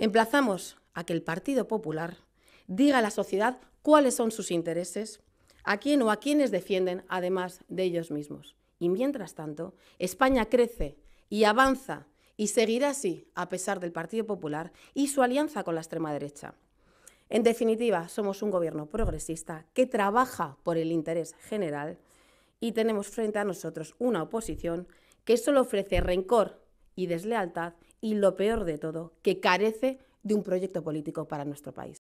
Emplazamos a que el Partido Popular diga a la sociedad cuáles son sus intereses, a quién o a quienes defienden, además de ellos mismos. Y mientras tanto, España crece y avanza y seguirá así a pesar del Partido Popular y su alianza con la extrema derecha. En definitiva, somos un gobierno progresista que trabaja por el interés general y tenemos frente a nosotros una oposición que solo ofrece rencor y deslealtad y lo peor de todo, que carece de un proyecto político para nuestro país.